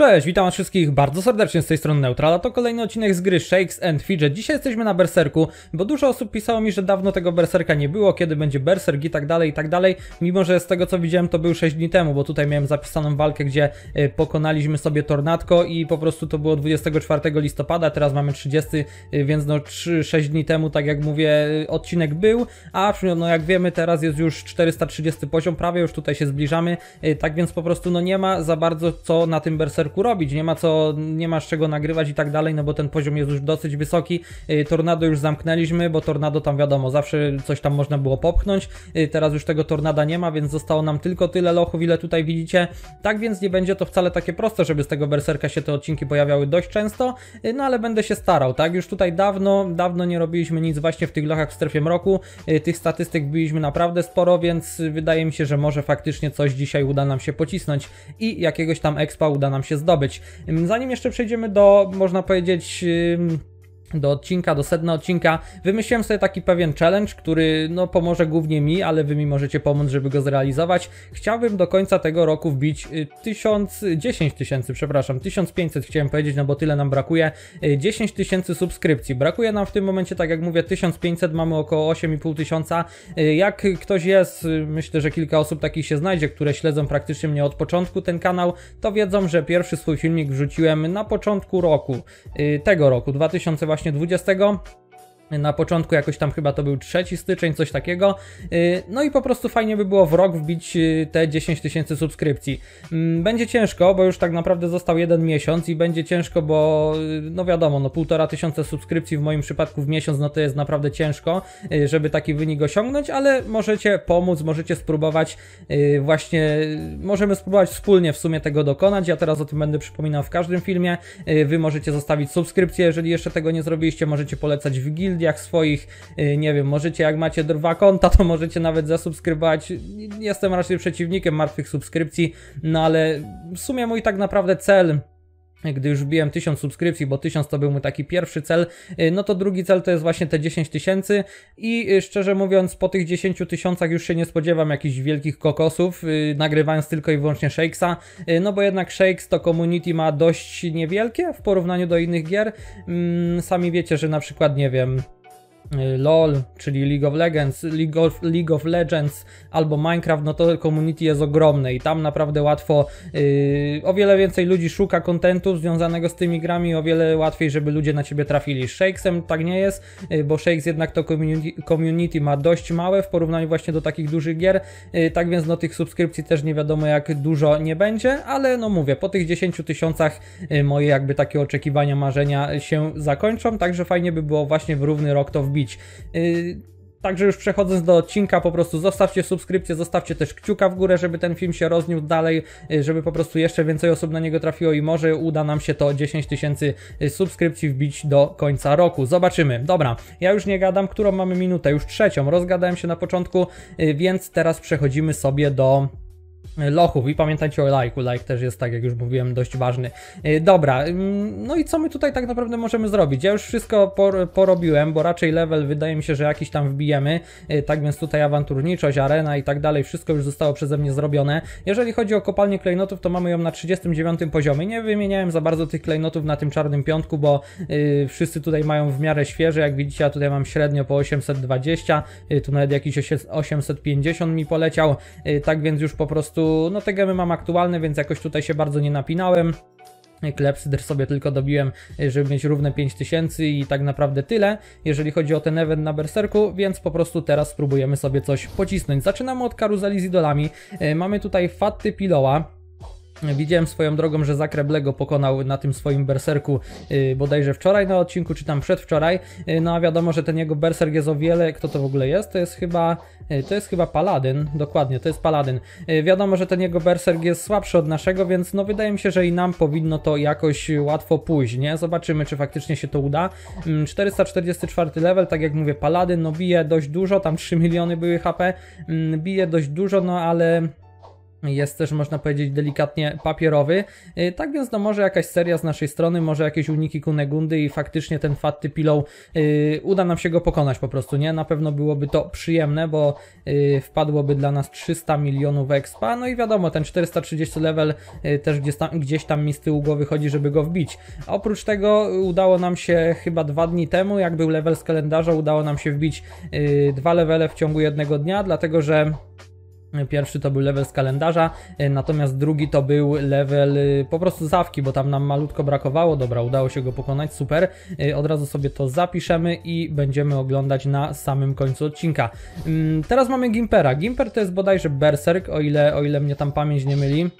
Cześć, witam wszystkich bardzo serdecznie z tej strony Neutrala. To kolejny odcinek z gry Shakes and Fidget. Dzisiaj jesteśmy na Berserku, bo dużo osób pisało mi, że dawno tego Berserka nie było, kiedy będzie Berserk i tak dalej, i tak dalej. Mimo, że z tego co widziałem to był 6 dni temu, bo tutaj miałem zapisaną walkę, gdzie e, pokonaliśmy sobie Tornadko i po prostu to było 24 listopada, teraz mamy 30, e, więc no 3, 6 dni temu, tak jak mówię, e, odcinek był, a no jak wiemy teraz jest już 430 poziom, prawie już tutaj się zbliżamy, tak więc po prostu no nie ma za bardzo co na tym Berserku robić, nie ma co, nie masz czego nagrywać i tak dalej, no bo ten poziom jest już dosyć wysoki. Y, tornado już zamknęliśmy, bo tornado tam wiadomo, zawsze coś tam można było popchnąć. Y, teraz już tego tornada nie ma, więc zostało nam tylko tyle lochów, ile tutaj widzicie. Tak więc nie będzie to wcale takie proste, żeby z tego berserka się te odcinki pojawiały dość często, y, no ale będę się starał, tak? Już tutaj dawno, dawno nie robiliśmy nic właśnie w tych lochach w strefie mroku. Tych statystyk byliśmy naprawdę sporo, więc wydaje mi się, że może faktycznie coś dzisiaj uda nam się pocisnąć i jakiegoś tam expa uda nam się zdobyć. Zanim jeszcze przejdziemy do, można powiedzieć, do odcinka, do sedna odcinka, wymyśliłem sobie taki pewien challenge, który no pomoże głównie mi, ale wy mi możecie pomóc, żeby go zrealizować. Chciałbym do końca tego roku wbić 1000, y, 10 tysięcy, przepraszam, 1500 chciałem powiedzieć, no bo tyle nam brakuje, 10 y, tysięcy subskrypcji. Brakuje nam w tym momencie, tak jak mówię, 1500, mamy około 8,5 tysiąca. Y, jak ktoś jest, myślę, że kilka osób takich się znajdzie, które śledzą praktycznie mnie od początku ten kanał, to wiedzą, że pierwszy swój filmik wrzuciłem na początku roku, tego roku, 2018 właśnie 20 na początku jakoś tam chyba to był 3 styczeń, coś takiego. Y, no i po prostu fajnie by było w rok wbić y, te 10 tysięcy subskrypcji. Mm, będzie ciężko, bo już tak naprawdę został jeden miesiąc i będzie ciężko, bo y, no wiadomo, no półtora tysiąca subskrypcji w moim przypadku w miesiąc, no to jest naprawdę ciężko, żeby taki wynik osiągnąć, ale możecie pomóc, możecie spróbować właśnie, możemy spróbować wspólnie w sumie tego dokonać. Ja teraz o tym będę przypominał w każdym filmie. Wy możecie zostawić subskrypcję, jeżeli jeszcze tego nie zrobiliście, możecie polecać w gildii mediach swoich. Y, nie wiem, możecie, jak macie dwa konta, to możecie nawet zasubskrybować. Jestem raczej przeciwnikiem martwych subskrypcji, no ale w sumie mój tak naprawdę cel gdy już wbiłem 1000 subskrypcji, bo 1000 to był mój taki pierwszy cel, y, no to drugi cel to jest właśnie te 10 tysięcy i y, szczerze mówiąc po tych 10 tysiącach już się nie spodziewam jakichś wielkich kokosów, y, nagrywając tylko i wyłącznie Shakesa, no bo jednak Shakes to community ma dość niewielkie w porównaniu do innych gier, mm, sami wiecie, że na przykład nie wiem... Y, LOL, czyli League of Legends, League of, League of, Legends albo Minecraft, no to community jest ogromne i tam naprawdę łatwo, yy, o wiele więcej ludzi szuka kontentu związanego z tymi grami, o wiele łatwiej, żeby ludzie na ciebie trafili. Shakesem tak nie jest, yy, bo Shakes jednak to community, community, ma dość małe w porównaniu właśnie do takich dużych gier, yy, tak więc no tych subskrypcji też nie wiadomo jak dużo nie będzie, ale no mówię, po tych 10 tysiącach y, moje jakby takie oczekiwania, marzenia się zakończą, także fajnie by było właśnie w równy rok to w wbić. Y, także już przechodząc do odcinka, po prostu zostawcie subskrypcję, zostawcie też kciuka w górę, żeby ten film się rozniósł dalej, y, żeby po prostu jeszcze więcej osób na niego trafiło i może uda nam się to 10 tysięcy y, subskrypcji wbić do końca roku. Zobaczymy. Dobra, ja już nie gadam, którą mamy minutę, już trzecią, rozgadałem się na początku, więc teraz przechodzimy sobie do lochów i pamiętajcie o lajku, like też jest tak jak już mówiłem dość ważny. Y, dobra, mm, no i co my tutaj tak naprawdę możemy zrobić? Ja już wszystko porobiłem, bo raczej level wydaje mi się, że jakiś tam wbijemy, y, tak więc tutaj awanturniczość, arena i tak dalej, wszystko już zostało przeze mnie zrobione. Jeżeli chodzi o kopalnię klejnotów, to mamy ją na 39 poziomie, nie wymieniałem za bardzo tych klejnotów na tym czarnym piątku, bo y, wszyscy tutaj mają w miarę świeże, jak widzicie ja tutaj mam średnio po 820, tu nawet jakiś 850 mi poleciał, tak więc już po prostu prostu, no te gemy mam aktualne, więc jakoś tutaj się bardzo nie napinałem. Klepsydr sobie tylko dobiłem, żeby mieć równe 5000 i tak naprawdę tyle, jeżeli chodzi o ten event na Berserku, więc po prostu teraz spróbujemy sobie coś pocisnąć. Zaczynamy od karuzeli z idolami. E, mamy tutaj Fatty Piloa, Widziałem swoją drogą, że Zakreblego pokonał na tym swoim berserku yy, bodajże wczoraj na odcinku, czy tam przedwczoraj. Yy, no a wiadomo, że ten jego berserk jest o wiele. Kto to w ogóle jest? To jest chyba. Yy, to jest chyba Paladyn, dokładnie, to jest Paladyn. Yy, wiadomo, że ten jego berserk jest słabszy od naszego, więc no wydaje mi się, że i nam powinno to jakoś łatwo pójść, nie? Zobaczymy, czy faktycznie się to uda. Mm, yy, 444 level, tak jak mówię, Paladyn, no bije dość dużo, tam 3 miliony były HP, yy, mm, bije dość dużo, no ale jest też, można powiedzieć, delikatnie papierowy. Y, tak więc, no może jakaś seria z naszej strony, może jakieś uniki Kunegundy i faktycznie ten Fatty Pillow yy, uda nam się go pokonać po prostu, nie? Na pewno byłoby to przyjemne, bo yy, wpadłoby dla nas 300 milionów expa, no i wiadomo, ten 430 level yy, też gdzieś tam, gdzieś tam mi z tyłu głowy chodzi, żeby go wbić. oprócz tego udało nam się chyba dwa dni temu, jak był level z kalendarza, udało nam się wbić y, dwa levele w ciągu jednego dnia, dlatego że Pierwszy to był level z kalendarza, e, natomiast drugi to był level e, po prostu zawki, bo tam nam malutko brakowało. Dobra, udało się go pokonać, super. E, od razu sobie to zapiszemy i będziemy oglądać na samym końcu odcinka. Mm, teraz mamy Gimpera. Gimper to jest bodajże Berserk, o ile, o ile mnie tam pamięć nie myli.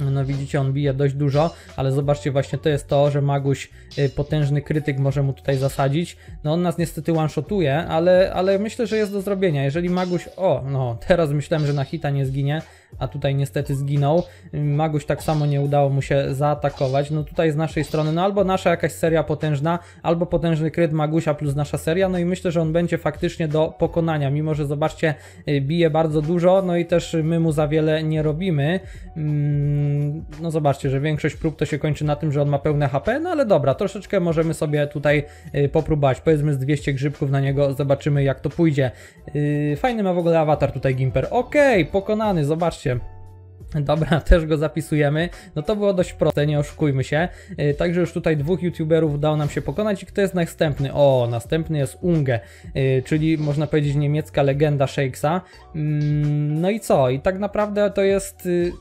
No widzicie, on bije dość dużo, ale zobaczcie właśnie to jest to, że Maguś, y, potężny krytyk może mu tutaj zasadzić. No on nas niestety one-shotuje, ale, ale myślę, że jest do zrobienia. Jeżeli Maguś, o no teraz myślałem, że na hita nie zginie, a tutaj niestety zginął. Maguś tak samo nie udało mu się zaatakować. No tutaj z naszej strony, no albo nasza jakaś seria potężna, albo potężny kryt Magusia plus nasza seria, no i myślę, że on będzie faktycznie do pokonania, mimo że zobaczcie, y, bije bardzo dużo, no i też my mu za wiele nie robimy. Mm, no zobaczcie, że większość prób to się kończy na tym, że on ma pełne HP, no ale dobra, troszeczkę możemy sobie tutaj y, popróbować, powiedzmy z 200 grzybków na niego, zobaczymy jak to pójdzie. Y, fajny ma w ogóle awatar tutaj Gimper, okej, okay, pokonany, zobaczcie, Dobra, też go zapisujemy. No to było dość proste, nie oszukujmy się. Y, także już tutaj dwóch youtuberów udało nam się pokonać. I kto jest następny? O, następny jest Unge, y, czyli można powiedzieć niemiecka legenda Shakesa. Mm, no i co? I tak naprawdę to jest y,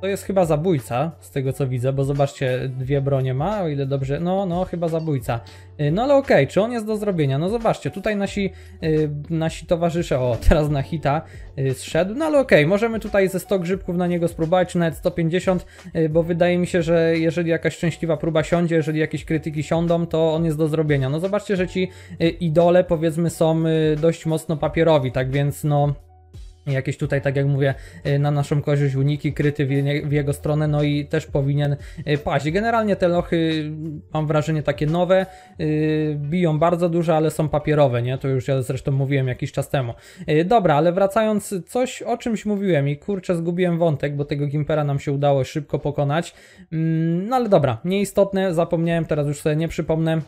to jest chyba zabójca, z tego co widzę, bo zobaczcie, dwie bronie ma, o ile dobrze, no, no, chyba zabójca. Y, no ale okej, okay, czy on jest do zrobienia? No zobaczcie, tutaj nasi, y, nasi towarzysze, o, teraz na hita y, zszedł, no ale okej, okay, możemy tutaj ze 100 grzybków na niego spróbować, czy nawet 150, bo wydaje mi się, że jeżeli jakaś szczęśliwa próba siądzie, jeżeli jakieś krytyki siądą, to on jest do zrobienia. No zobaczcie, że ci idole, powiedzmy, są dość mocno papierowi, tak więc no jakieś tutaj, tak jak mówię, y, na naszą korzyść uniki kryty w jego stronę, no i też powinien y, paść. Generalnie te lochy, y, mam wrażenie, takie nowe, biją bardzo duże ale są papierowe, nie? To już ja zresztą mówiłem jakiś czas temu. Dobra, ale wracając, coś o czymś mówiłem i kurczę, zgubiłem wątek, bo tego Gimpera nam się udało szybko pokonać. Mm, no ale dobra, nieistotne, zapomniałem, teraz już sobie nie przypomnę.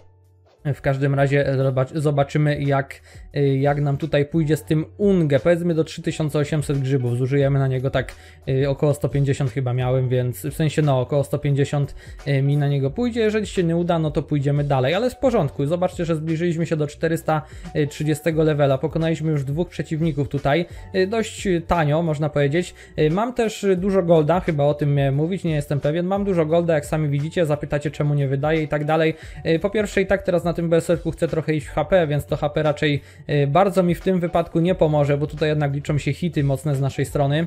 W każdym razie zobaczymy, jak, y, jak nam tutaj pójdzie z tym Unge. Powiedzmy do 3800 grzybów, zużyjemy na niego tak y, około 150 chyba miałem, więc w sensie no około 150 y, mi na niego pójdzie. Jeżeli się nie uda, no to pójdziemy dalej, ale w porządku. Zobaczcie, że zbliżyliśmy się do 430 levela. Pokonaliśmy już dwóch przeciwników tutaj. Dość tanio, można powiedzieć. Mam też dużo golda, chyba o tym miałem mówić, nie jestem pewien. Mam dużo golda, jak sami widzicie. Zapytacie, czemu nie wydaje i tak dalej. Po pierwsze i tak teraz na na tym berserku chcę trochę iść w HP, więc to HP raczej y, bardzo mi w tym wypadku nie pomoże, bo tutaj jednak liczą się hity mocne z naszej strony.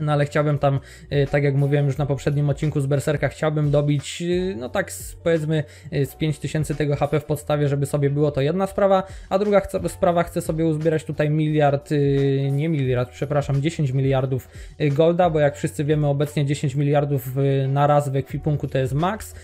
No ale chciałbym tam, y, tak jak mówiłem już na poprzednim odcinku z Berserka, chciałbym dobić, y, no tak z, powiedzmy y, z 5000 tego HP w podstawie, żeby sobie było to jedna sprawa, a druga chce, sprawa, chcę sobie uzbierać tutaj miliard, nie miliard, przepraszam, 10 miliardów golda, bo jak wszyscy wiemy obecnie 10 miliardów na raz w ekwipunku to jest max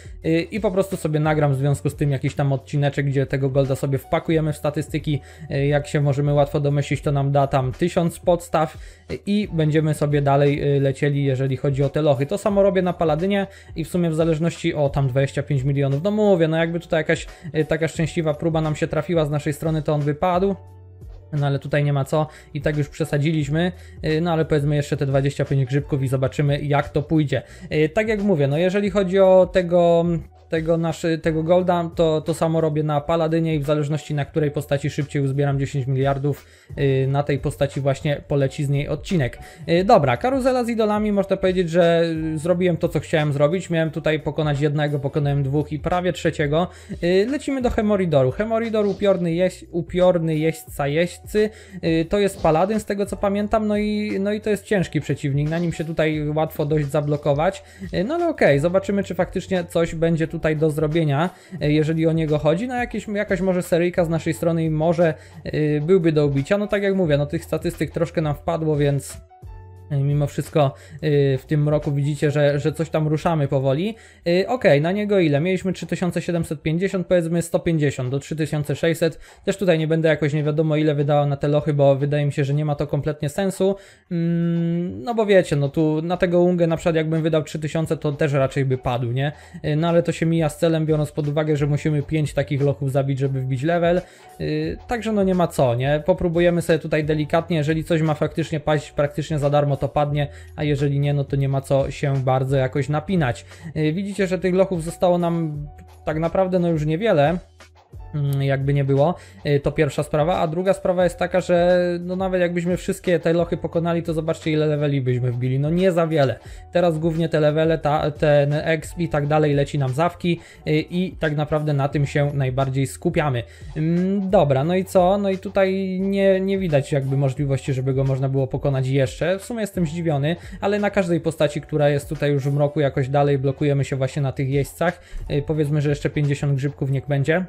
i po prostu sobie nagram w związku z tym jakiś tam odcineczek, gdzie tego golda sobie wpakujemy w statystyki, jak się możemy łatwo domyślić to nam da tam 1000 podstaw i będziemy sobie dalej dalej y, lecieli, jeżeli chodzi o te lochy. To samo robię na Paladynie i w sumie w zależności o tam 25 milionów, no mówię, no jakby tutaj jakaś y, taka szczęśliwa próba nam się trafiła z naszej strony, to on wypadł. No ale tutaj nie ma co i tak już przesadziliśmy, y, no ale powiedzmy jeszcze te 25 grzybków i zobaczymy jak to pójdzie. Tak jak mówię, no jeżeli chodzi o tego mm, tego, naszy, tego golda, to to samo robię na Paladynie i w zależności na której postaci szybciej uzbieram 10 miliardów, y, na tej postaci właśnie poleci z niej odcinek. Y, dobra, karuzela z idolami, można powiedzieć, że zrobiłem to, co chciałem zrobić. Miałem tutaj pokonać jednego, pokonałem dwóch i prawie trzeciego. Y, lecimy do Hemoridoru. Hemoridor upiorny, jeź, upiorny jeźdźca jeźdźcy, to jest Paladyn z tego co pamiętam, no i, no i to jest ciężki przeciwnik, na nim się tutaj łatwo dość zablokować. No ale okej, okay, zobaczymy czy faktycznie coś będzie tutaj tutaj do zrobienia, e, jeżeli o niego chodzi. No jakieś, jakaś może seryjka z naszej strony może e, byłby do ubicia. No tak jak mówię, no tych statystyk troszkę nam wpadło, więc Y, mimo wszystko y, w tym roku widzicie, że, że coś tam ruszamy powoli. Y, ok, na niego ile? Mieliśmy 3750, powiedzmy 150 do 3600. Też tutaj nie będę jakoś nie wiadomo ile wydało na te lochy, bo wydaje mi się, że nie ma to kompletnie sensu. Mm, no bo wiecie, no tu na tego Ungę na przykład jakbym wydał 3000, to też raczej by padł, nie? No ale to się mija z celem, biorąc pod uwagę, że musimy 5 takich lochów zabić, żeby wbić level. Także no nie ma co, nie? Popróbujemy sobie tutaj delikatnie, jeżeli coś ma faktycznie paść praktycznie za darmo, to padnie, a jeżeli nie, no to nie ma co się bardzo jakoś napinać. Y, widzicie, że tych lochów zostało nam tak naprawdę no już niewiele. Mm, jakby nie było. Y, to pierwsza sprawa. A druga sprawa jest taka, że no nawet jakbyśmy wszystkie te lochy pokonali, to zobaczcie ile leveli byśmy wbili. No nie za wiele. Teraz głównie te levele, ta, ten exp i tak dalej leci nam zawki y, i tak naprawdę na tym się najbardziej skupiamy. Mm, dobra, no i co? No i tutaj nie, nie widać jakby możliwości, żeby go można było pokonać jeszcze. W sumie jestem zdziwiony, ale na każdej postaci, która jest tutaj już w mroku jakoś dalej blokujemy się właśnie na tych jeźdźcach. Y, powiedzmy, że jeszcze 50 grzybków niech będzie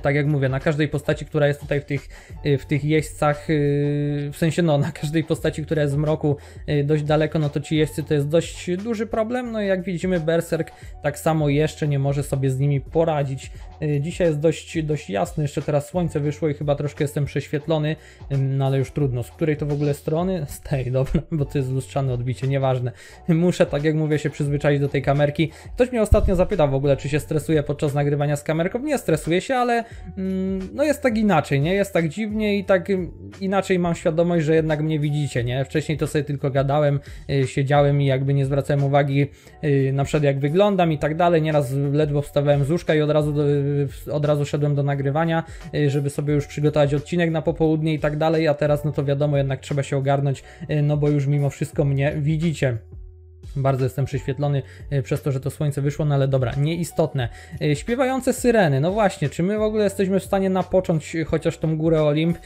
tak jak mówię, na każdej postaci, która jest tutaj w tych, y, w tych jeźdźcach, y, w sensie no, na każdej postaci, która jest w mroku y, dość daleko, no to ci jeźdźcy to jest dość duży problem, no i jak widzimy Berserk tak samo jeszcze nie może sobie z nimi poradzić. Dzisiaj jest dość, dość jasny, jeszcze teraz słońce wyszło i chyba troszkę jestem prześwietlony, no ale już trudno, z której to w ogóle strony? Z tej, dobra, bo to jest lustrzane odbicie, nieważne. Muszę, tak jak mówię, się przyzwyczaić do tej kamerki. Ktoś mnie ostatnio zapytał w ogóle, czy się stresuje podczas nagrywania z kamerką. Nie stresuję się, ale Mm, no jest tak inaczej, nie? Jest tak dziwnie i tak inaczej mam świadomość, że jednak mnie widzicie, nie? Wcześniej to sobie tylko gadałem, y, siedziałem i jakby nie zwracałem uwagi y, na przykład jak wyglądam i tak dalej. Nieraz ledwo wstawałem z łóżka i od razu, do, od razu szedłem do nagrywania, y, żeby sobie już przygotować odcinek na popołudnie i tak dalej, a teraz no to wiadomo, jednak trzeba się ogarnąć, no bo już mimo wszystko mnie widzicie. Bardzo jestem prześwietlony e, przez to, że to słońce wyszło, no ale dobra, nieistotne. E, śpiewające syreny, no właśnie, czy my w ogóle jesteśmy w stanie napocząć e, chociaż tą górę Olimp,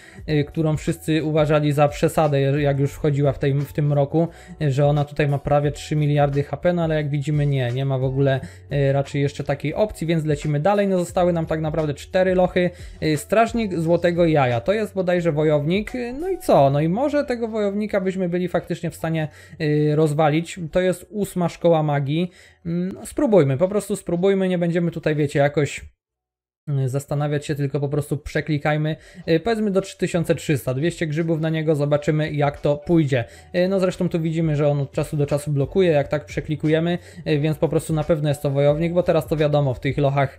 którą wszyscy uważali za przesadę, jak już wchodziła w, tej, w tym roku, że ona tutaj ma prawie 3 miliardy HP, no ale jak widzimy nie, nie ma w ogóle raczej jeszcze takiej opcji, więc lecimy dalej, no zostały nam tak naprawdę 4 lochy. Strażnik Złotego Jaja, to jest bodajże wojownik, no i co, no i może tego wojownika byśmy byli faktycznie w stanie rozwalić, to jest jest ósma szkoła magii. Mm, no, spróbujmy, po prostu spróbujmy, nie będziemy tutaj, wiecie, jakoś Y, zastanawiać się, tylko po prostu przeklikajmy, y, powiedzmy do 3300, 200 grzybów na niego, zobaczymy jak to pójdzie. Y, no zresztą tu widzimy, że on od czasu do czasu blokuje, jak tak przeklikujemy, więc po prostu na pewno jest to wojownik, bo teraz to wiadomo, w tych lochach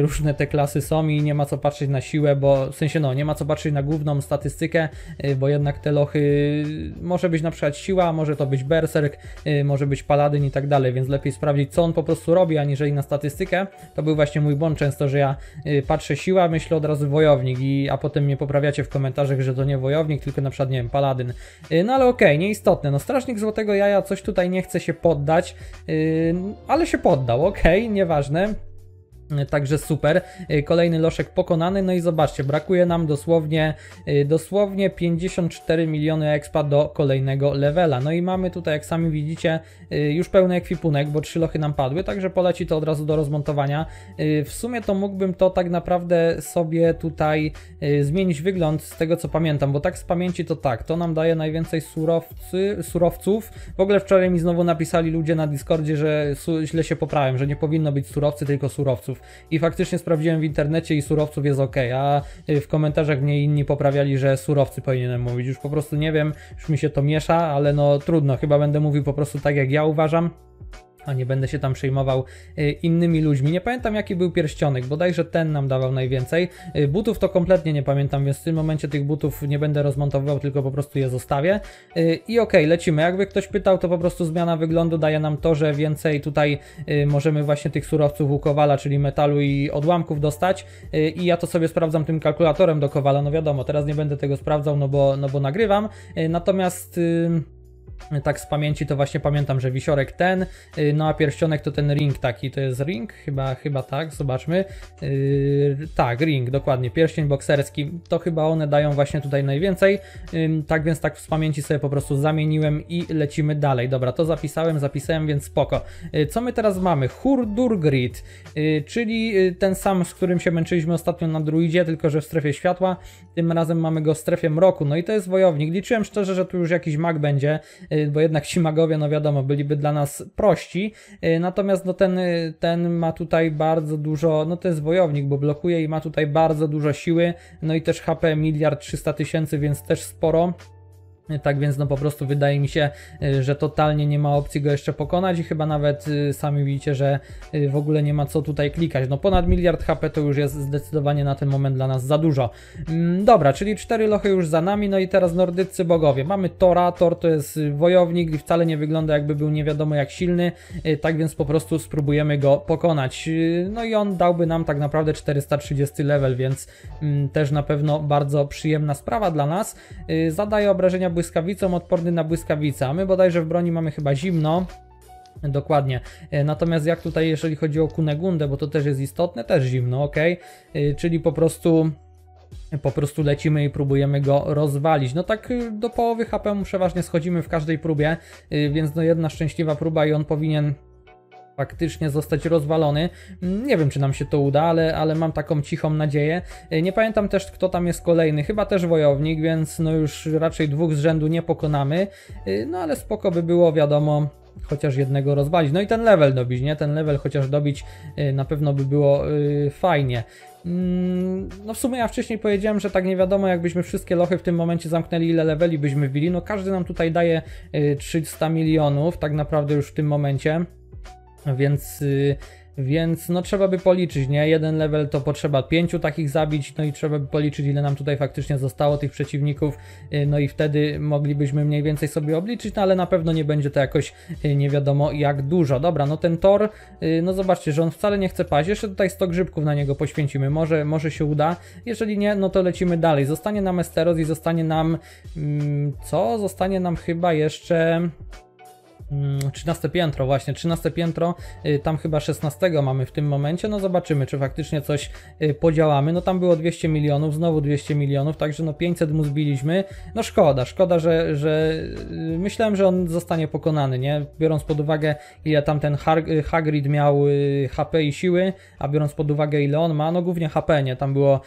różne te klasy są i nie ma co patrzeć na siłę, bo w sensie no, nie ma co patrzeć na główną statystykę, bo jednak te lochy, może być na przykład siła, może to być berserk, może być paladyn i tak dalej, więc lepiej sprawdzić co on po prostu robi, aniżeli na statystykę. To był właśnie mój błąd często, że ja Y, patrzę siła, myślę od razu wojownik, i, a potem mnie poprawiacie w komentarzach, że to nie wojownik, tylko na przykład, nie wiem, paladyn. Y, no ale okej, okay, nieistotne. No Strażnik Złotego Jaja coś tutaj nie chce się poddać, y, ale się poddał, okej, okay, nieważne. Także super. Y, kolejny loszek pokonany. No i zobaczcie, brakuje nam dosłownie, y, dosłownie 54 miliony expa do kolejnego levela. No i mamy tutaj, jak sami widzicie, y, już pełny ekwipunek, bo trzy lochy nam padły, także poleci to od razu do rozmontowania. W sumie to mógłbym to tak naprawdę sobie tutaj zmienić wygląd z tego co pamiętam, bo tak z pamięci to tak, to nam daje najwięcej surowcy, surowców. W ogóle wczoraj mi znowu napisali ludzie na Discordzie, że źle się poprawiam, że nie powinno być surowcy, tylko surowców surowców. I faktycznie sprawdziłem w internecie i surowców jest ok, a w komentarzach mnie inni poprawiali, że surowcy powinienem mówić. Już po prostu nie wiem, już mi się to miesza, ale no trudno, chyba będę mówił po prostu tak jak ja uważam a nie będę się tam przejmował y, innymi ludźmi. Nie pamiętam jaki był pierścionek, bodajże ten nam dawał najwięcej. Y, butów to kompletnie nie pamiętam, więc w tym momencie tych butów nie będę rozmontowywał, tylko po prostu je zostawię. Y, I okej, okay, lecimy. Jakby ktoś pytał, to po prostu zmiana wyglądu daje nam to, że więcej tutaj możemy właśnie tych surowców u kowala, czyli metalu i odłamków dostać. I ja to sobie sprawdzam tym kalkulatorem do kowala, no wiadomo, teraz nie będę tego sprawdzał, no bo, no bo nagrywam. Natomiast tak z pamięci to właśnie pamiętam, że wisiorek ten, y, no a pierścionek to ten ring taki, to jest ring? Chyba, chyba tak, zobaczmy. Yy, tak, ring, dokładnie, pierścień bokserski, to chyba one dają właśnie tutaj najwięcej, yy, tak więc tak z pamięci sobie po prostu zamieniłem i lecimy dalej. Dobra, to zapisałem, zapisałem, więc spoko. Yy, co my teraz mamy? Hurdurgrid, y, czyli y, ten sam, z którym się męczyliśmy ostatnio na druidzie, tylko że w strefie światła, tym razem mamy go w strefie mroku, no i to jest wojownik. Liczyłem szczerze, że tu już jakiś mag będzie, Y, bo jednak ci magowie, no wiadomo, byliby dla nas prości. Y, natomiast no ten, y, ten ma tutaj bardzo dużo, no to jest wojownik, bo blokuje i ma tutaj bardzo dużo siły, no i też HP miliard 300 tysięcy, więc też sporo. Tak więc no po prostu wydaje mi się, y, że totalnie nie ma opcji go jeszcze pokonać i chyba nawet y, sami widzicie, że y, w ogóle nie ma co tutaj klikać. No ponad miliard HP to już jest zdecydowanie na ten moment dla nas za dużo. Mm, dobra, czyli cztery lochy już za nami, no i teraz nordyccy bogowie. Mamy Tora, Tor to jest wojownik i wcale nie wygląda jakby był nie wiadomo jak silny, tak więc po prostu spróbujemy go pokonać. No i on dałby nam tak naprawdę 430 level, więc mm, też na pewno bardzo przyjemna sprawa dla nas. Zadaje obrażenia błyskawicą, odporny na błyskawica. My bodajże w broni mamy chyba zimno, Dokładnie. E, natomiast jak tutaj, jeżeli chodzi o Kunegundę, bo to też jest istotne, też zimno, ok? E, czyli po prostu po prostu lecimy i próbujemy go rozwalić. No tak e, do połowy HP mu przeważnie schodzimy w każdej próbie, więc no jedna szczęśliwa próba i on powinien faktycznie zostać rozwalony. Nie wiem, czy nam się to uda, ale, ale mam taką cichą nadzieję. E, nie pamiętam też, kto tam jest kolejny, chyba też wojownik, więc no już raczej dwóch z rzędu nie pokonamy. E, no ale spoko by było, wiadomo, chociaż jednego rozwalić. No i ten level dobić, nie? Ten level chociaż dobić e, na pewno by było fajnie. Mm, no w sumie ja wcześniej powiedziałem, że tak nie wiadomo jakbyśmy wszystkie lochy w tym momencie zamknęli ile leveli byśmy wbili, no każdy nam tutaj daje 300 milionów tak naprawdę już w tym momencie. Więc, y, więc no trzeba by policzyć, nie? Jeden level to potrzeba pięciu takich zabić, no i trzeba by policzyć, ile nam tutaj faktycznie zostało tych przeciwników, y, no i wtedy moglibyśmy mniej więcej sobie obliczyć, no ale na pewno nie będzie to jakoś y, nie wiadomo jak dużo. Dobra, no ten tor, no zobaczcie, że on wcale nie chce paść, jeszcze tutaj 100 grzybków na niego poświęcimy, może, może się uda, jeżeli nie, no to lecimy dalej. Zostanie nam Esteros i zostanie nam, mm, co? Zostanie nam chyba jeszcze... 13 mm, piętro, właśnie 13 piętro, y, tam chyba 16 mamy w tym momencie. No zobaczymy, czy faktycznie coś y, podziałamy. No tam było 200 milionów, znowu 200 milionów, także no 500 mu zbiliśmy. No szkoda, szkoda, że, że y, myślałem, że on zostanie pokonany, nie? Biorąc pod uwagę, ile tam ten Hagrid miał HP i siły, a biorąc pod uwagę, ile on ma, no głównie HP, nie? Tam było,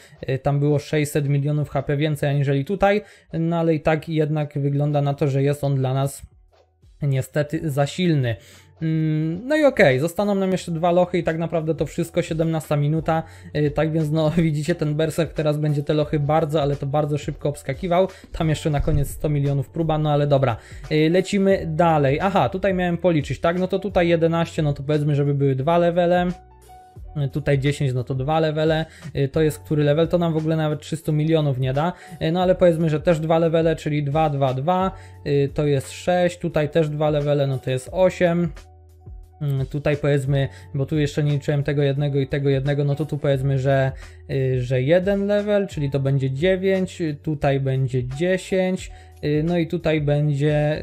tam było 600 milionów HP więcej aniżeli tutaj, no ale i tak jednak wygląda na to, że jest on dla nas niestety za silny. Mm, no i okej, okay, zostaną nam jeszcze dwa lochy i tak naprawdę to wszystko 17 minuta, y, tak więc no widzicie ten berserk teraz będzie te lochy bardzo, ale to bardzo szybko obskakiwał, tam jeszcze na koniec 100 milionów próba, no ale dobra, y, lecimy dalej, aha tutaj miałem policzyć tak, no to tutaj 11, no to powiedzmy żeby były dwa levele, Y, tutaj 10, no to dwa levele, y, to jest który level, to nam w ogóle nawet 300 milionów nie da, y, no ale powiedzmy, że też dwa levele, czyli 2, 2, 2, to jest 6, tutaj też dwa levele, no to jest 8, mm, tutaj powiedzmy, bo tu jeszcze nie liczyłem tego jednego i tego jednego, no to tu powiedzmy, że, że jeden level, czyli to będzie 9, tutaj będzie 10, Y, no i tutaj będzie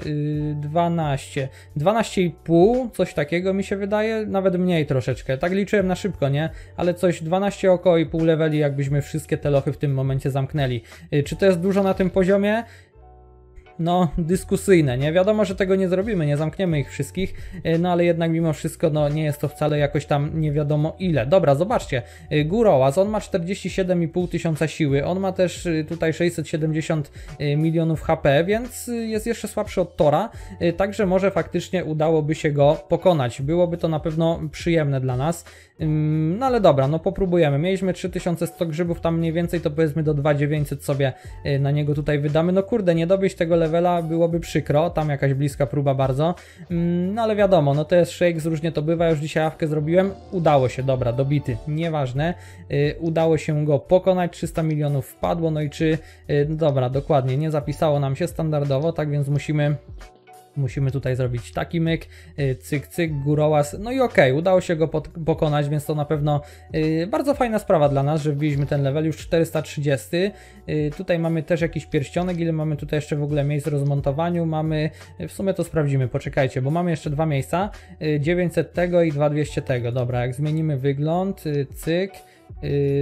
12. Y, 12,5, coś takiego mi się wydaje, nawet mniej troszeczkę. Tak liczyłem na szybko, nie? Ale coś 12 około i pół leveli, jakbyśmy wszystkie te lochy w tym momencie zamknęli. Y, czy to jest dużo na tym poziomie? no, dyskusyjne, nie? Wiadomo, że tego nie zrobimy, nie zamkniemy ich wszystkich, e, no ale jednak mimo wszystko, no, nie jest to wcale jakoś tam nie wiadomo ile. Dobra, zobaczcie, e, Gurołaz, on ma 47,5 tysiąca siły, on ma też e, tutaj 670 milionów HP, więc jest jeszcze słabszy od Tora, także może faktycznie udałoby się go pokonać. Byłoby to na pewno przyjemne dla nas. No ale dobra, no popróbujemy. Mieliśmy 3100 grzybów, tam mniej więcej to powiedzmy do 2900 sobie y, na niego tutaj wydamy. No kurde, nie dobyć tego levela byłoby przykro, tam jakaś bliska próba bardzo. No ale wiadomo, no to jest shake, różnie to bywa, już dzisiaj awkę zrobiłem. Udało się, dobra, dobity, nieważne. Y, udało się go pokonać, 300 milionów wpadło, no i czy... Y, no dobra, dokładnie, nie zapisało nam się standardowo, tak więc musimy musimy tutaj zrobić taki myk, y, cyk, cyk, górołaz, no i okej, okay, udało się go pokonać, więc to na pewno y, bardzo fajna sprawa dla nas, że wbiliśmy ten level, już 430, y, tutaj mamy też jakiś pierścionek, ile mamy tutaj jeszcze w ogóle miejsc w rozmontowaniu, mamy, w sumie to sprawdzimy, poczekajcie, bo mamy jeszcze dwa miejsca, 900 tego i 200 tego, dobra, jak zmienimy wygląd, cyk,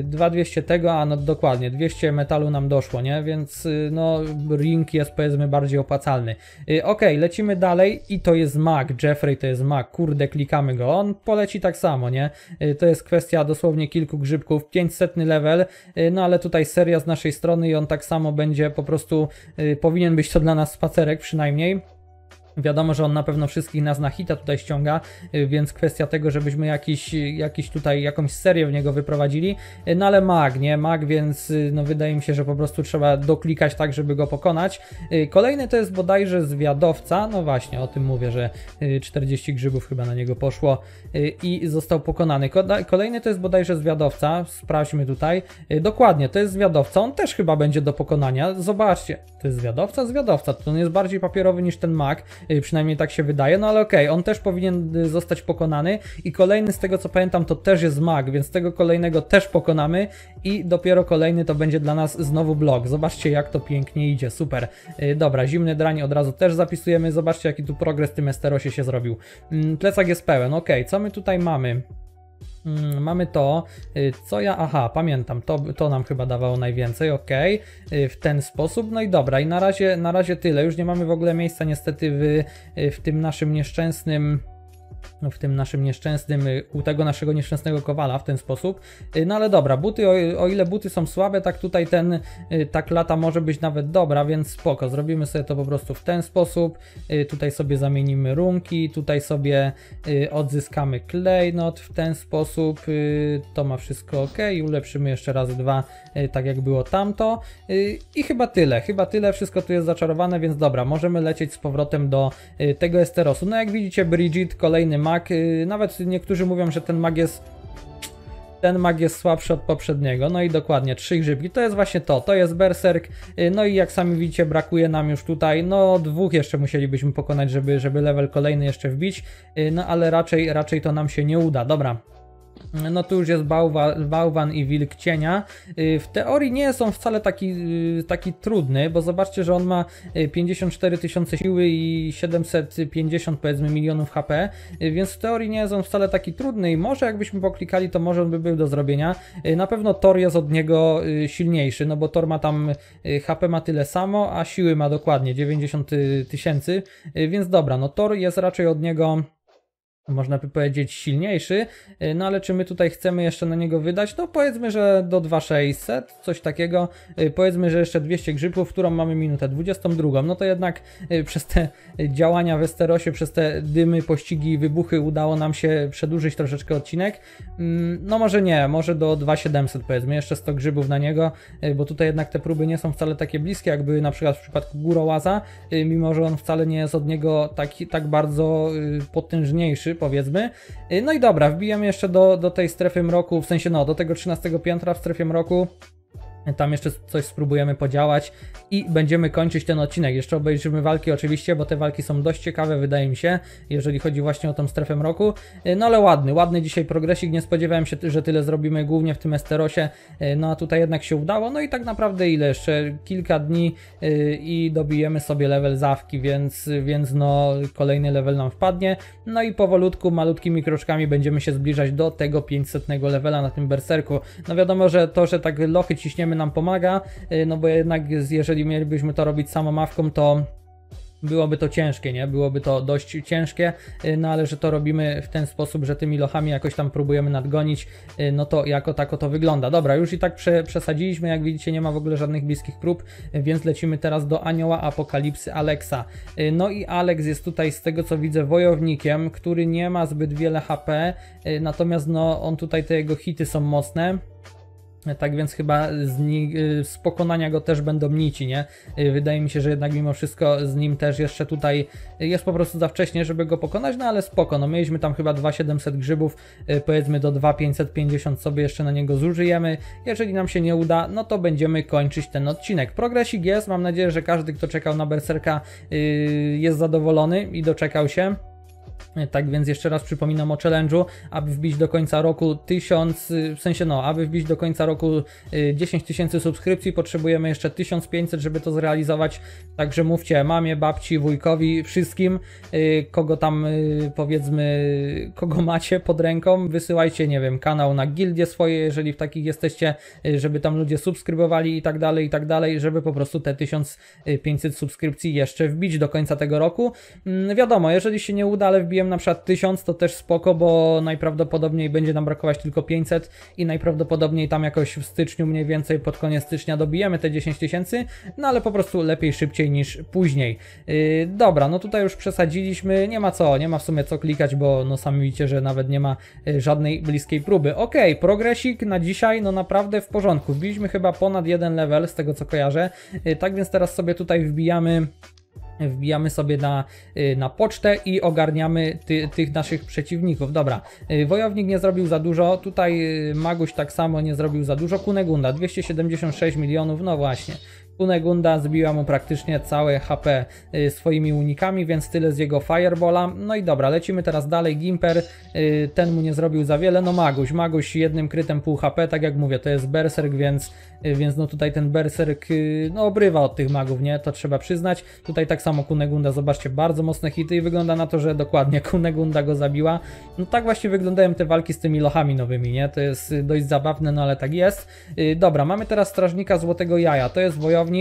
2200 y, tego, a no dokładnie 200 metalu nam doszło, nie? Więc y, no ring jest powiedzmy bardziej opłacalny. Y, ok, lecimy dalej i to jest Mac, Jeffrey to jest Mac, kurde klikamy go, on poleci tak samo, nie? To jest kwestia dosłownie kilku grzybków, 500 level, no ale tutaj seria z naszej strony i on tak samo będzie po prostu, powinien być to dla nas spacerek przynajmniej. Wiadomo, że on na pewno wszystkich nas na hita tutaj ściąga, y, więc kwestia tego, żebyśmy jakiś, y, jakiś tutaj jakąś serię w niego wyprowadzili, y, no ale mag, nie? Mag, więc no wydaje mi się, że po prostu trzeba doklikać tak, żeby go pokonać. Kolejny to jest bodajże zwiadowca, no właśnie, o tym mówię, że 40 grzybów chyba na niego poszło i został pokonany. Kolejny to jest bodajże zwiadowca, sprawdźmy tutaj. Dokładnie, to jest zwiadowca, on też chyba będzie do pokonania, zobaczcie, to jest zwiadowca, zwiadowca, to on jest bardziej papierowy niż ten mag, Y, przynajmniej tak się wydaje, no ale okej, okay, on też powinien y, zostać pokonany i kolejny z tego co pamiętam to też jest mag, więc tego kolejnego też pokonamy i dopiero kolejny to będzie dla nas znowu blok. Zobaczcie jak to pięknie idzie, super. Y, dobra, zimny drań od razu też zapisujemy, zobaczcie jaki tu progres w tym Esterosie się zrobił. Mm, plecak jest pełen, okej, okay, co my tutaj mamy? Mm, mamy to, y, co ja, aha, pamiętam, to, to nam chyba dawało najwięcej, ok, w ten sposób, no i dobra, i na razie, na razie tyle, już nie mamy w ogóle miejsca niestety w, y, w tym naszym nieszczęsnym no, w tym naszym nieszczęsnym, y, u tego naszego nieszczęsnego kowala w ten sposób. Y, no ale dobra, buty, o, o, ile buty są słabe, tak tutaj ten, y, tak lata może być nawet dobra, więc spoko, zrobimy sobie to po prostu w ten sposób. Tutaj sobie zamienimy runki, tutaj sobie odzyskamy klejnot w ten sposób. To ma wszystko ok, ulepszymy jeszcze raz dwa, tak jak było tamto. I chyba tyle, chyba tyle, wszystko tu jest zaczarowane, więc dobra, możemy lecieć z powrotem do tego Esterosu. No jak widzicie, Bridget kolejny inny mag. Y, nawet niektórzy mówią, że ten mag jest ten mag jest słabszy od poprzedniego. No i dokładnie, trzy grzybki. To jest właśnie to, to jest Berserk. Y, no i jak sami widzicie, brakuje nam już tutaj, no dwóch jeszcze musielibyśmy pokonać, żeby, żeby level kolejny jeszcze wbić. Y, no ale raczej, raczej to nam się nie uda. Dobra, no tu już jest bałwa, bałwan i wilk cienia. Y, w teorii nie są wcale taki, y, taki trudny, bo zobaczcie, że on ma 54 y, tysiące siły i 750 powiedzmy milionów HP, więc w teorii nie jest on wcale taki trudny i może jakbyśmy poklikali, to może on by był do zrobienia. Na pewno Thor jest od niego silniejszy, no bo Thor ma tam HP ma tyle samo, a siły ma dokładnie 90 tysięcy, więc dobra, no Thor jest raczej od niego można by powiedzieć, silniejszy. Y, no ale czy my tutaj chcemy jeszcze na niego wydać? No powiedzmy, że do 2600, coś takiego. Y, powiedzmy, że jeszcze 200 w którą mamy minutę 22. No to jednak y, przez te działania w Esterosie, przez te dymy, pościgi, wybuchy udało nam się przedłużyć troszeczkę odcinek. Mm, no może nie, może do 2700 powiedzmy, jeszcze 100 grzybów na niego, bo tutaj jednak te próby nie są wcale takie bliskie, jakby na przykład w przypadku Górołaza, mimo że on wcale nie jest od niego taki, tak bardzo potężniejszy, powiedzmy. Y, no i dobra, wbijam jeszcze do, do tej strefy mroku, w sensie no, do tego 13 piętra w strefie mroku. Tam jeszcze coś spróbujemy podziałać i będziemy kończyć ten odcinek. Jeszcze obejrzymy walki oczywiście, bo te walki są dość ciekawe, wydaje mi się, jeżeli chodzi właśnie o tą strefę mroku. E, no ale ładny, ładny dzisiaj progresik. Nie spodziewałem się, że tyle zrobimy głównie w tym Esterosie. E, no a tutaj jednak się udało. No i tak naprawdę ile? Jeszcze kilka dni e, i dobijemy sobie level zawki, więc, więc no kolejny level nam wpadnie. No i powolutku, malutkimi kroczkami będziemy się zbliżać do tego 500 levela na tym berserku. No wiadomo, że to, że tak lochy ciśniemy nam pomaga, y, no bo jednak jeżeli mielibyśmy to robić samą mawką, to byłoby to ciężkie, nie? Byłoby to dość ciężkie, y, no ale że to robimy w ten sposób, że tymi lochami jakoś tam próbujemy nadgonić, y, no to jako tako to wygląda. Dobra, już i tak prze, przesadziliśmy, jak widzicie nie ma w ogóle żadnych bliskich prób, więc lecimy teraz do Anioła Apokalipsy Alexa. No i Alex jest tutaj z tego co widzę wojownikiem, który nie ma zbyt wiele HP, natomiast no on tutaj te jego hity są mocne. Tak więc chyba z, ni- y, z pokonania go też będą nici, nie? Y, wydaje mi się, że jednak mimo wszystko z nim też jeszcze tutaj jest po prostu za wcześnie, żeby go pokonać, no ale spoko, no mieliśmy tam chyba 2700 grzybów, y, powiedzmy do 2550 sobie jeszcze na niego zużyjemy. Jeżeli nam się nie uda, no to będziemy kończyć ten odcinek. Progresik jest, mam nadzieję, że każdy kto czekał na Berserka jest zadowolony i doczekał się. Tak więc jeszcze raz przypominam o challenge'u, aby wbić do końca roku 1000, y, w sensie no, aby wbić do końca roku 10 y, tysięcy subskrypcji, potrzebujemy jeszcze 1500, żeby to zrealizować. Także mówcie mamie, babci, wujkowi, wszystkim, y, kogo tam powiedzmy, kogo macie pod ręką, wysyłajcie, nie wiem, kanał na gildie swoje, jeżeli w takich jesteście, żeby tam ludzie subskrybowali i tak dalej, i tak dalej, żeby po prostu te 1500 subskrypcji jeszcze wbić do końca tego roku. Mm, wiadomo, jeżeli się nie uda, ale wbijemy zrobiłem na przykład 1000, to też spoko, bo najprawdopodobniej będzie nam brakować tylko 500 i najprawdopodobniej tam jakoś w styczniu mniej więcej pod koniec stycznia dobijemy te 10 tysięcy, no ale po prostu lepiej szybciej niż później. Yy, dobra, no tutaj już przesadziliśmy, nie ma co, nie ma w sumie co klikać, bo no sami widzicie, że nawet nie ma yy, żadnej bliskiej próby. Ok, progresik na dzisiaj, no naprawdę w porządku, wbiliśmy chyba ponad jeden level z tego co kojarzę, yy, tak więc teraz sobie tutaj wbijamy Wbijamy sobie na, y, na pocztę i ogarniamy ty, tych naszych przeciwników. Dobra, y, wojownik nie zrobił za dużo, tutaj y, Maguś tak samo nie zrobił za dużo. Kunegunda 276 milionów, no właśnie. Kunegunda zbiła mu praktycznie całe HP y, swoimi unikami, więc tyle z jego Fireballa. No i dobra, lecimy teraz dalej. Gimper, y, ten mu nie zrobił za wiele. No Maguś, Maguś jednym krytem pół HP, tak jak mówię, to jest Berserk, więc, y, więc no tutaj ten Berserk no obrywa od tych magów, nie? To trzeba przyznać. Tutaj tak samo Kunegunda, zobaczcie, bardzo mocne hity i wygląda na to, że dokładnie Kunegunda go zabiła. No tak właśnie wyglądają te walki z tymi lochami nowymi, nie? To jest dość zabawne, no ale tak jest. Dobra, mamy teraz Strażnika Złotego Jaja, to jest wojownik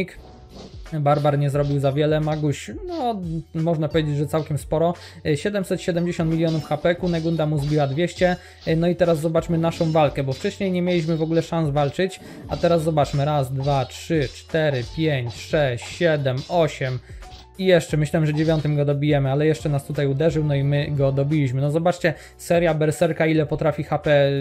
Barbar nie zrobił za wiele, Maguś, no można powiedzieć, że całkiem sporo. 770 e, milionów HP, Negunda mu zbiła 200. E, no i teraz zobaczmy naszą walkę, bo wcześniej nie mieliśmy w ogóle szans walczyć, a teraz zobaczmy. Raz, dwa, trzy, cztery, pięć, sześć, siedem, osiem. I jeszcze, myślałem, że dziewiątym go dobijemy, ale jeszcze nas tutaj uderzył, no i my go dobiliśmy. No zobaczcie, seria Berserka, ile potrafi HP y,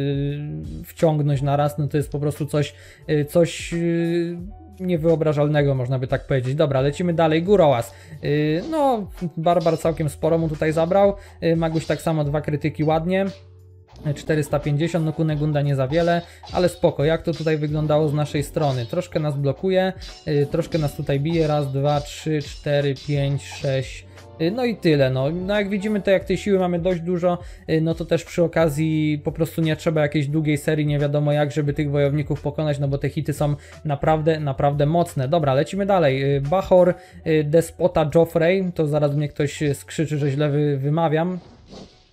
wciągnąć na raz, no to jest po prostu coś, y, coś y, niewyobrażalnego, można by tak powiedzieć. Dobra, lecimy dalej. Górołaz. Yy, no, Barbar całkiem sporo mu tutaj zabrał. Yy, Maguś tak samo dwa krytyki ładnie. 450, no Kunegunda nie za wiele, ale spoko, jak to tutaj wyglądało z naszej strony? Troszkę nas blokuje, yy, troszkę nas tutaj bije, raz, dwa, trzy, cztery, pięć, sześć, Y, no i tyle. No. no jak widzimy, to jak tej siły mamy dość dużo, y, no to też przy okazji po prostu nie trzeba jakiejś długiej serii, nie wiadomo jak, żeby tych wojowników pokonać, no bo te hity są naprawdę, naprawdę mocne. Dobra, lecimy dalej. Y, Bahor, Despota Joffrey, to zaraz mnie ktoś skrzyczy, że źle wymawiam.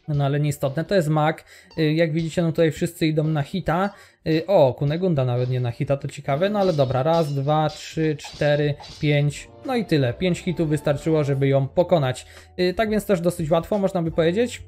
No ale nieistotne, to jest mag. Y, jak widzicie, no tutaj wszyscy idą na hita. Y, o, Kunegunda nawet nie na hita, to ciekawe. No ale dobra, raz, dwa, trzy, cztery, pięć, no i tyle. Pięć hitów wystarczyło, żeby ją pokonać. Y, tak więc też dosyć łatwo, można by powiedzieć.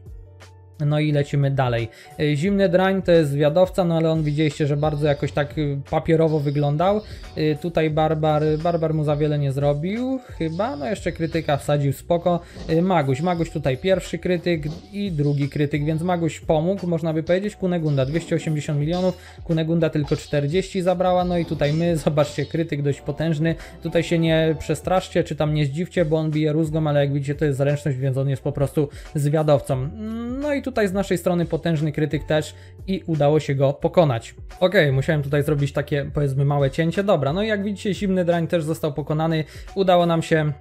No i lecimy dalej. E, Zimny drań to jest zwiadowca, no ale on widzieliście, że bardzo jakoś tak y, papierowo wyglądał. E, tutaj Barbar, Barbar mu za wiele nie zrobił, chyba. No jeszcze krytyka wsadził spoko. E, Maguś, Maguś tutaj pierwszy krytyk i drugi krytyk, więc Maguś pomógł, można by powiedzieć. Kunegunda 280 milionów, Kunegunda tylko 40 zabrała, no i tutaj my, zobaczcie, krytyk dość potężny. Tutaj się nie przestraszcie, czy tam nie zdziwcie, bo on bije rózgą, ale jak widzicie to jest zręczność, więc on jest po prostu zwiadowcą. Mm, no i tu tutaj z naszej strony potężny krytyk też i udało się go pokonać. Ok, musiałem tutaj zrobić takie powiedzmy małe cięcie, dobra, no i jak widzicie zimny drań też został pokonany, udało nam się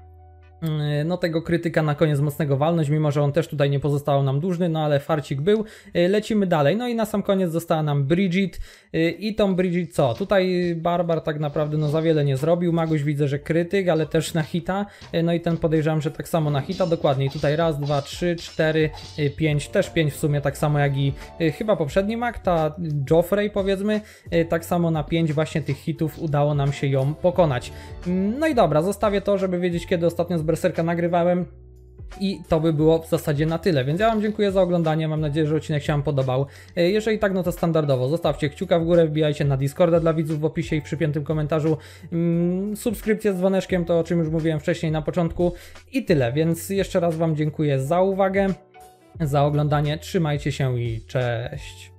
E, no tego krytyka na koniec mocnego walność, mimo że on też tutaj nie pozostał nam dłużny, no ale farcik był. E, lecimy dalej. No i na sam koniec została nam Bridget e, i tą Bridget co? Tutaj Barbar tak naprawdę no za wiele nie zrobił. Maguś widzę, że krytyk, ale też na hita. No i ten podejrzewam, że tak samo na hita. Dokładnie I tutaj raz, dwa, trzy, cztery, pięć, też pięć w sumie tak samo jak i chyba poprzedni mag, ta Joffrey powiedzmy. Tak samo na pięć właśnie tych hitów udało nam się ją pokonać. Mm, no i dobra, zostawię to, żeby wiedzieć kiedy ostatnio z Berserka nagrywałem. I to by było w zasadzie na tyle, więc ja Wam dziękuję za oglądanie, mam nadzieję, że odcinek się Wam podobał. E, jeżeli tak, no to standardowo, zostawcie kciuka w górę, wbijajcie na Discorda dla widzów w opisie i w przypiętym komentarzu. Mm, Subskrypcja z dzwoneczkiem, to o czym już mówiłem wcześniej na początku. I tyle, więc jeszcze raz Wam dziękuję za uwagę, za oglądanie, trzymajcie się i cześć!